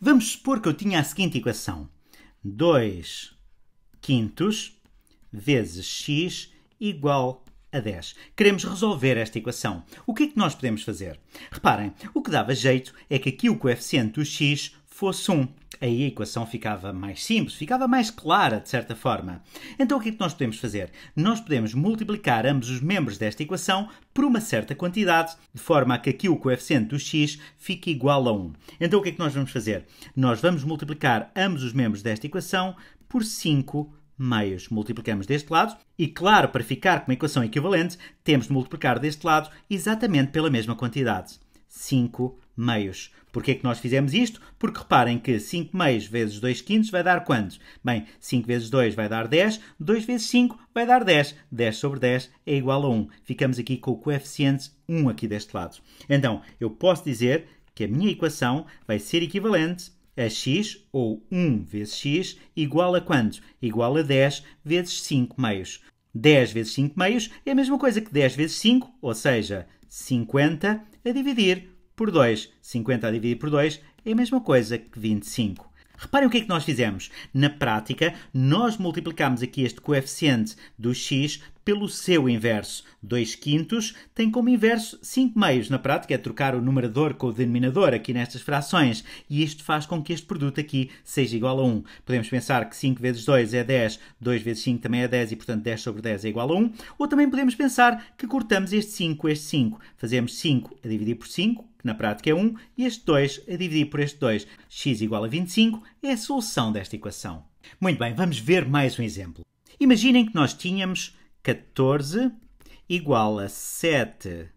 Vamos supor que eu tinha a seguinte equação: 2 quintos vezes x igual a 10. Queremos resolver esta equação. O que é que nós podemos fazer? Reparem, o que dava jeito é que aqui o coeficiente do x fosse 1 aí a equação ficava mais simples, ficava mais clara, de certa forma. Então o que é que nós podemos fazer? Nós podemos multiplicar ambos os membros desta equação por uma certa quantidade, de forma a que aqui o coeficiente do x fique igual a 1. Então o que é que nós vamos fazer? Nós vamos multiplicar ambos os membros desta equação por 5 meios. Multiplicamos deste lado e, claro, para ficar com uma equação equivalente, temos de multiplicar deste lado exatamente pela mesma quantidade, 5 meios. Porquê é que nós fizemos isto? Porque reparem que 5 meios vezes 2 quintos vai dar quantos? Bem, 5 vezes 2 vai dar 10, 2 vezes 5 vai dar 10. 10 sobre 10 é igual a 1. Ficamos aqui com o coeficiente 1 aqui deste lado. Então, eu posso dizer que a minha equação vai ser equivalente a x, ou 1 vezes x, igual a quanto? Igual a 10 vezes 5 meios. 10 vezes 5 meios é a mesma coisa que 10 vezes 5, ou seja, 50 a dividir por 2. 50 dividido por 2 é a mesma coisa que 25. Reparem o que é que nós fizemos. Na prática, nós multiplicamos aqui este coeficiente do x pelo seu inverso. 2 quintos tem como inverso 5 meios. Na prática, é trocar o numerador com o denominador aqui nestas frações. E isto faz com que este produto aqui seja igual a 1. Podemos pensar que 5 vezes 2 é 10, 2 vezes 5 também é 10 e, portanto, 10 sobre 10 é igual a 1. Ou também podemos pensar que cortamos este 5 com este 5. Fazemos 5 a dividir por 5, que na prática é 1, e este 2 a dividir por este 2, x igual a 25, é a solução desta equação. Muito bem, vamos ver mais um exemplo. Imaginem que nós tínhamos 14 igual a 7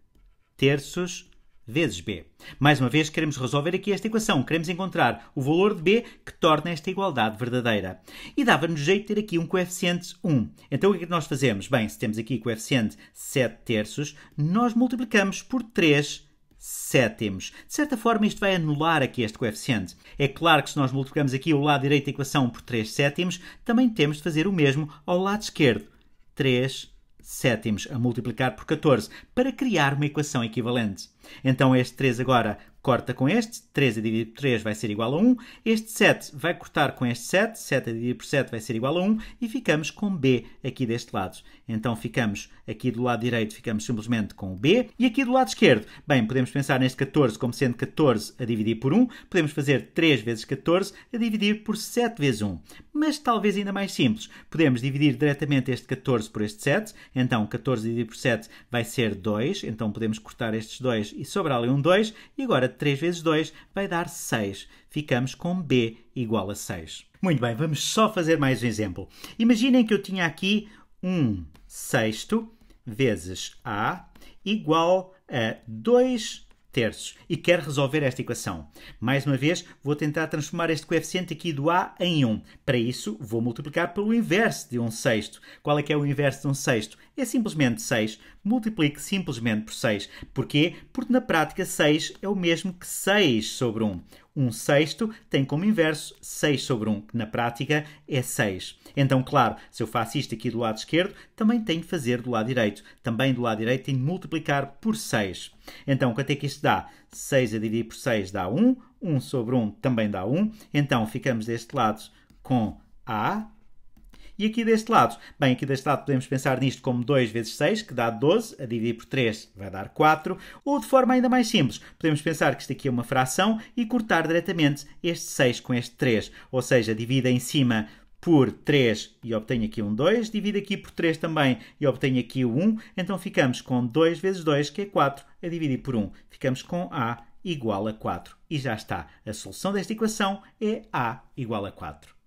terços vezes b. Mais uma vez, queremos resolver aqui esta equação. Queremos encontrar o valor de b que torna esta igualdade verdadeira. E dava-nos jeito de ter aqui um coeficiente 1. Então, o que é que nós fazemos? Bem, se temos aqui coeficiente 7 terços, nós multiplicamos por 3 sétimos. De certa forma, isto vai anular aqui este coeficiente. É claro que se nós multiplicamos aqui o lado direito da equação por 3 sétimos, também temos de fazer o mesmo ao lado esquerdo. 3 sétimos a multiplicar por 14 para criar uma equação equivalente. Então este 3 agora corta com este, 3 dividido por 3 vai ser igual a 1, este 7 vai cortar com este 7, 7 dividido por 7 vai ser igual a 1, e ficamos com B aqui deste lado. Então ficamos aqui do lado direito, ficamos simplesmente com o B, e aqui do lado esquerdo, bem, podemos pensar neste 14 como sendo 14 a dividir por 1, podemos fazer 3 vezes 14 a dividir por 7 vezes 1, mas talvez ainda mais simples, podemos dividir diretamente este 14 por este 7, então 14 dividido por 7 vai ser 2, então podemos cortar estes 2 e sobrar ali um 2, e agora 3 vezes 2 vai dar 6. Ficamos com B igual a 6. Muito bem, vamos só fazer mais um exemplo. Imaginem que eu tinha aqui 1 sexto vezes A igual a 2 terços e quero resolver esta equação. Mais uma vez, vou tentar transformar este coeficiente aqui do a em 1. Para isso, vou multiplicar pelo inverso de 1 sexto. Qual é que é o inverso de 1 sexto? É simplesmente 6. Multiplique simplesmente por 6. Porquê? Porque na prática 6 é o mesmo que 6 sobre 1. Um sexto tem como inverso 6 sobre 1, que na prática é 6. Então, claro, se eu faço isto aqui do lado esquerdo, também tenho de fazer do lado direito. Também do lado direito tenho de multiplicar por 6. Então, quanto é que isto dá? 6 a dividir por 6 dá 1. 1 sobre 1 também dá 1. Então, ficamos deste lado com A e aqui deste lado? Bem, aqui deste lado podemos pensar nisto como 2 vezes 6, que dá 12, a dividir por 3 vai dar 4, ou de forma ainda mais simples, podemos pensar que isto aqui é uma fração e cortar diretamente este 6 com este 3, ou seja, divida em cima por 3 e obtenho aqui um 2, divido aqui por 3 também e obtenho aqui o 1, então ficamos com 2 vezes 2, que é 4, a dividir por 1. Ficamos com A igual a 4. E já está. A solução desta equação é A igual a 4.